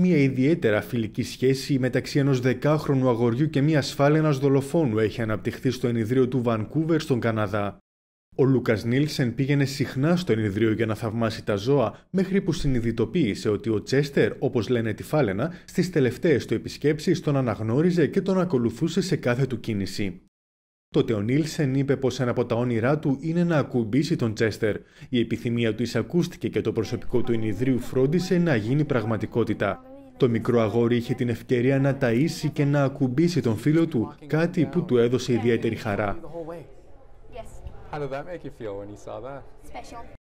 Μια ιδιαίτερα φιλική σχέση μεταξύ ενός δεκάχρονου αγοριού και μια φάλαινα δολοφόνου έχει αναπτυχθεί στο ενιδρύο του Βανκούβερ στον Καναδά. Ο Λούκας Νίλσεν πήγαινε συχνά στο ενιδρύο για να θαυμάσει τα ζώα, μέχρι που συνειδητοποίησε ότι ο Τσέστερ, όπως λένε τη Φάλαινα, στις τελευταίες του επισκέψεις τον αναγνώριζε και τον ακολουθούσε σε κάθε του κίνηση. Τότε ο Νίλσεν είπε πως ένα από τα όνειρά του είναι να ακουμπήσει τον Τσέστερ. Η επιθυμία του εισακούστηκε και το προσωπικό του ενιδρίου φρόντισε να γίνει πραγματικότητα. Το μικρό αγόρι είχε την ευκαιρία να ταΐσει και να ακουμπήσει τον φίλο του, κάτι που του έδωσε ιδιαίτερη χαρά.